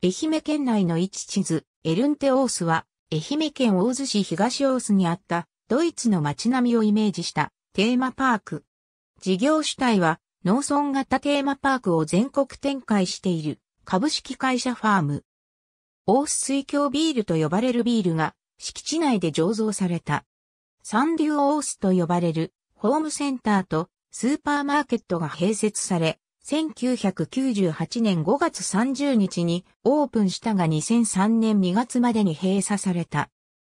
愛媛県内の位置地図、エルンテオースは、愛媛県大洲市東オースにあった、ドイツの街並みをイメージした、テーマパーク。事業主体は、農村型テーマパークを全国展開している、株式会社ファーム。オース水郷ビールと呼ばれるビールが、敷地内で醸造された。サンデュオースと呼ばれる、ホームセンターと、スーパーマーケットが併設され、1998年5月30日にオープンしたが2003年2月までに閉鎖された。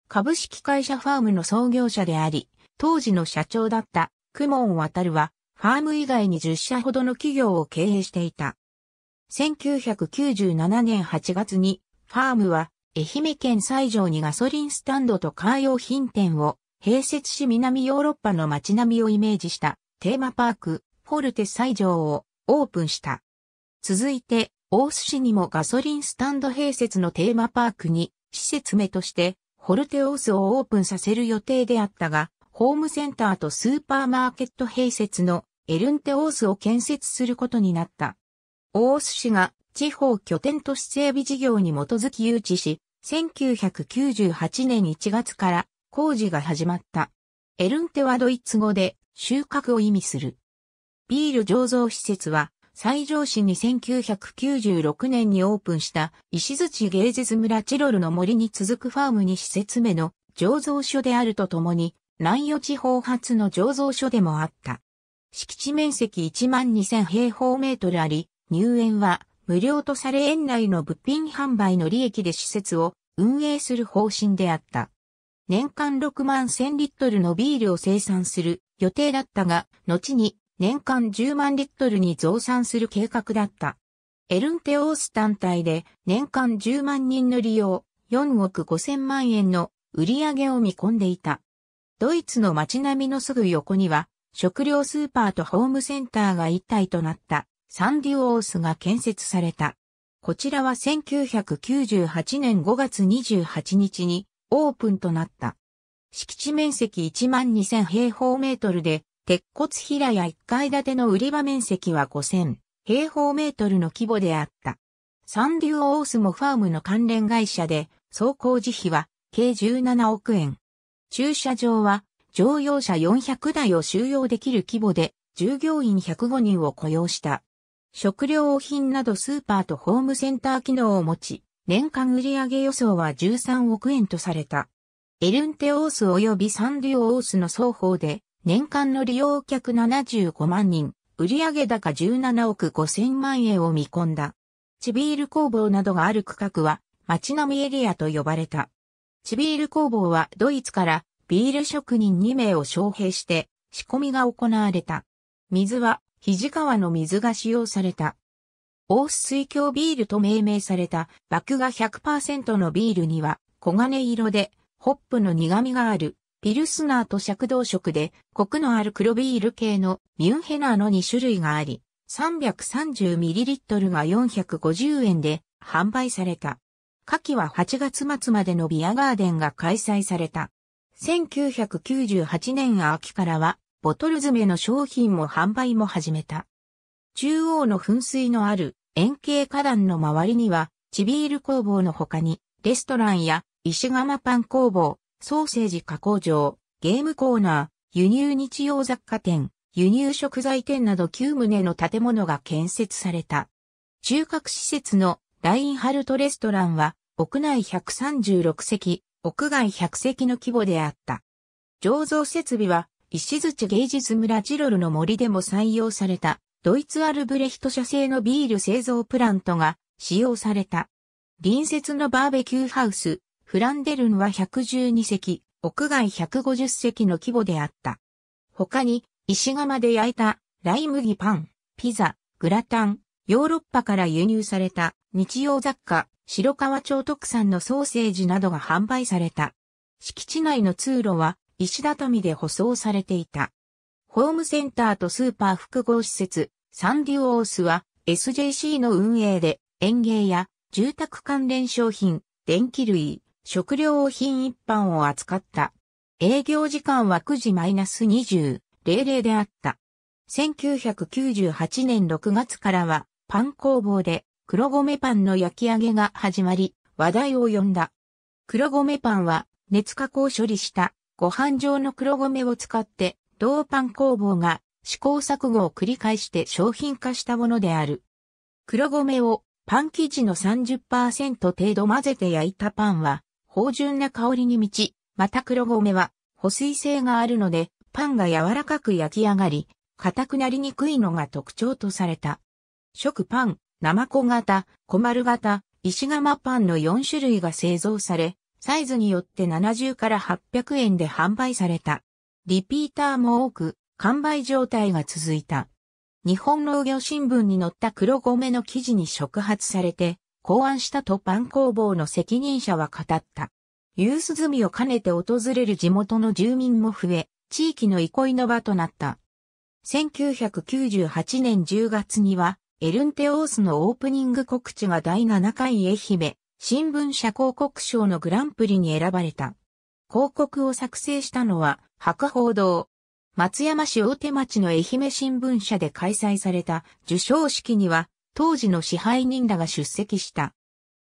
株式会社ファームの創業者であり、当時の社長だったクモン渡るは、ファーム以外に10社ほどの企業を経営していた。1997年8月に、ファームは、愛媛県西条にガソリンスタンドとカー用品店を併設し南ヨーロッパの街並みをイメージしたテーマパーク、フォルテ西条をオープンした。続いて、大須市にもガソリンスタンド併設のテーマパークに、施設名として、ホルテオースをオープンさせる予定であったが、ホームセンターとスーパーマーケット併設のエルンテオースを建設することになった。大須市が地方拠点都市整備事業に基づき誘致し、1998年1月から工事が始まった。エルンテはドイツ語で収穫を意味する。ビール醸造施設は、西条市に1996年にオープンした石槌芸術村チロルの森に続くファームに施設目の醸造所であるとともに南予地方発の醸造所でもあった。敷地面積12000平方メートルあり、入園は無料とされ園内の物品販売の利益で施設を運営する方針であった。年間6万1000リットルのビールを生産する予定だったが、後に年間10万リットルに増産する計画だった。エルンテオース単体で年間10万人の利用、4億5千万円の売り上げを見込んでいた。ドイツの街並みのすぐ横には、食料スーパーとホームセンターが一体となったサンディオースが建設された。こちらは1998年5月28日にオープンとなった。敷地面積1万2000平方メートルで鉄骨平屋1階建ての売り場面積は5000平方メートルの規模であった。サンデュオースモファームの関連会社で、走行時費は計17億円。駐車場は乗用車400台を収容できる規模で、従業員105人を雇用した。食料品などスーパーとホームセンター機能を持ち、年間売上予想は13億円とされた。エルンテオース及びサンデュオースの双方で、年間の利用客75万人、売上高17億5000万円を見込んだ。チビール工房などがある区画は、街並みエリアと呼ばれた。チビール工房はドイツからビール職人2名を招聘して仕込みが行われた。水は肘川の水が使用された。大須水郷ビールと命名された麦芽100%のビールには黄金色でホップの苦味があるピルスナーと尺道色で、コクのある黒ビール系のミュンヘナーの2種類があり、330ml が450円で販売された。夏季は8月末までのビアガーデンが開催された。1998年秋からは、ボトル詰めの商品も販売も始めた。中央の噴水のある円形花壇の周りには、地ビール工房の他に、レストランや石窯パン工房、ソーセージ加工場、ゲームコーナー、輸入日用雑貨店、輸入食材店など9棟の建物が建設された。中核施設のラインハルトレストランは、屋内136席、屋外100席の規模であった。醸造設備は、石槌芸術村ジロルの森でも採用された、ドイツアルブレヒト社製のビール製造プラントが使用された。隣接のバーベキューハウス、フランデルンは112隻、屋外150隻の規模であった。他に、石窯で焼いた、ライ麦パン、ピザ、グラタン、ヨーロッパから輸入された日用雑貨、白川町特産のソーセージなどが販売された。敷地内の通路は石畳で舗装されていた。ホームセンターとスーパー複合施設、サンデュオースは SJC の運営で園芸や住宅関連商品、電気類、食料品一般を扱った。営業時間は9時 -20.00 であった。1998年6月からはパン工房で黒米パンの焼き上げが始まり話題を呼んだ。黒米パンは熱加工処理したご飯状の黒米を使って同パン工房が試行錯誤を繰り返して商品化したものである。黒米をパン生地の30%程度混ぜて焼いたパンは芳醇な香りに満ち、また黒米は保水性があるので、パンが柔らかく焼き上がり、硬くなりにくいのが特徴とされた。食パン、生小型、小丸型、石窯パンの4種類が製造され、サイズによって70から800円で販売された。リピーターも多く、完売状態が続いた。日本農業新聞に載った黒米の記事に触発されて、考案したとパン工房の責任者は語った。夕涼みを兼ねて訪れる地元の住民も増え、地域の憩いの場となった。1998年10月には、エルンテオースのオープニング告知が第7回愛媛、新聞社広告賞のグランプリに選ばれた。広告を作成したのは、博報堂。松山市大手町の愛媛新聞社で開催された受賞式には、当時の支配人らが出席した。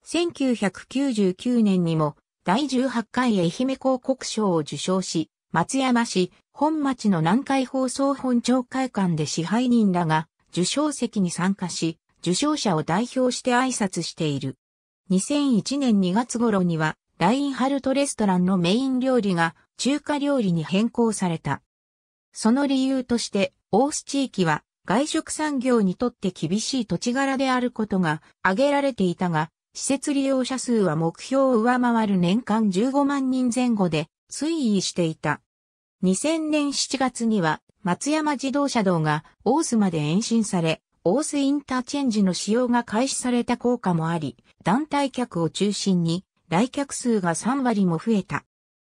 1999年にも第18回愛媛広告賞を受賞し、松山市本町の南海放送本町会館で支配人らが受賞席に参加し、受賞者を代表して挨拶している。2001年2月頃には、ラインハルトレストランのメイン料理が中華料理に変更された。その理由として、大須地域は外食産業にとって厳しい土地柄であることが挙げられていたが、施設利用者数は目標を上回る年間15万人前後で推移していた。2000年7月には松山自動車道が大須まで延伸され、大須インターチェンジの使用が開始された効果もあり、団体客を中心に来客数が3割も増えた。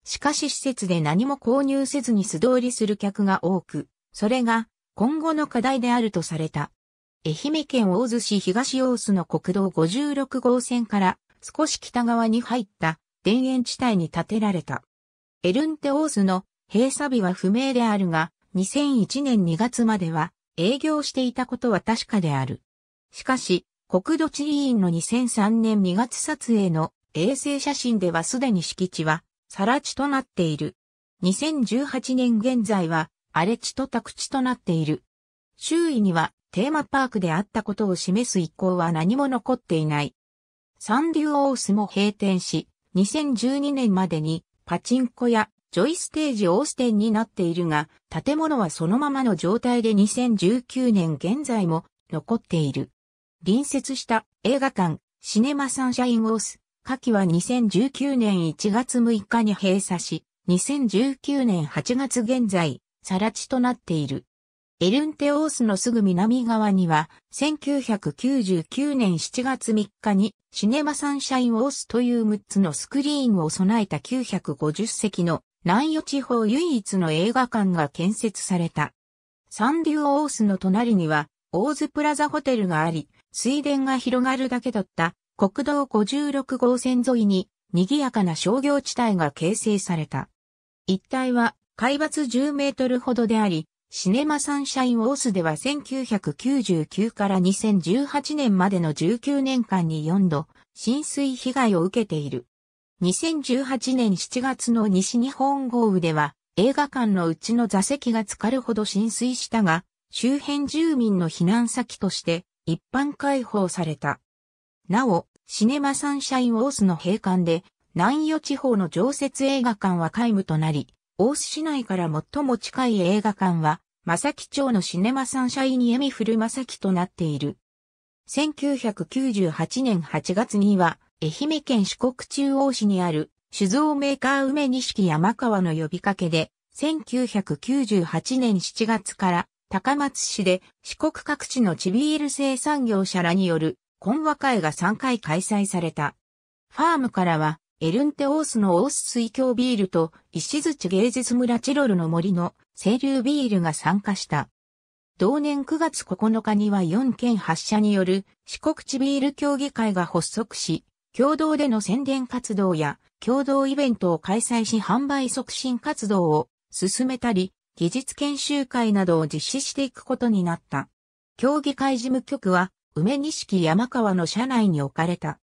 しかし施設で何も購入せずに素通りする客が多く、それが今後の課題であるとされた。愛媛県大洲市東大洲の国道56号線から少し北側に入った田園地帯に建てられた。エルンテ大洲の閉鎖日は不明であるが、2001年2月までは営業していたことは確かである。しかし、国土地理院の2003年2月撮影の衛星写真ではすでに敷地は、さら地となっている。2018年現在は、荒れ地と宅地となっている。周囲にはテーマパークであったことを示す一行は何も残っていない。サンデュオースも閉店し、2012年までにパチンコやジョイステージオース店になっているが、建物はそのままの状態で2019年現在も残っている。隣接した映画館、シネマサンシャインオース、夏季は2019年1月6日に閉鎖し、2019年8月現在、さら地となっている。エルンテオースのすぐ南側には、1999年7月3日に、シネマサンシャインオースという6つのスクリーンを備えた950席の南予地方唯一の映画館が建設された。サンデュオースの隣には、オーズプラザホテルがあり、水田が広がるだけだった国道56号線沿いに、賑やかな商業地帯が形成された。一帯は海抜10メートルほどであり、シネマサンシャインオースでは1999から2018年までの19年間に4度、浸水被害を受けている。2018年7月の西日本豪雨では、映画館のうちの座席が浸かるほど浸水したが、周辺住民の避難先として一般開放された。なお、シネマサンシャインオースの閉館で、南予地方の常設映画館は皆無となり、大須市内から最も近い映画館は、正木町のシネマサンシャインエミフル正木となっている。1998年8月には、愛媛県四国中央市にある酒造メーカー梅錦山川の呼びかけで、1998年7月から高松市で四国各地のチビール生産業者らによる懇和会が3回開催された。ファームからはエルンテオースのオース水郷ビールと石槌芸術村チロルの森の清流ビールが参加した。同年9月9日には4県発射による四国地ビール協議会が発足し、共同での宣伝活動や共同イベントを開催し販売促進活動を進めたり、技術研修会などを実施していくことになった。協議会事務局は梅錦山川の社内に置かれた。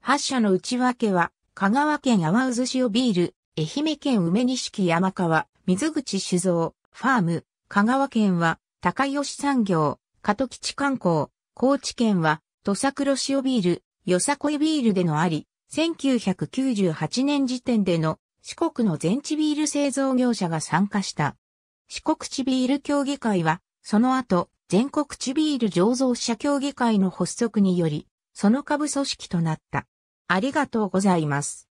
発射の内訳は、香川県淡渦塩ビール、愛媛県梅錦山川、水口酒造、ファーム、香川県は、高吉産業、加藤吉観光、高知県は、土佐黒塩ビール、よさこいビールでのあり、1998年時点での四国の全地ビール製造業者が参加した。四国地ビール協議会は、その後、全国地ビール醸造者協議会の発足により、その下部組織となった。ありがとうございます。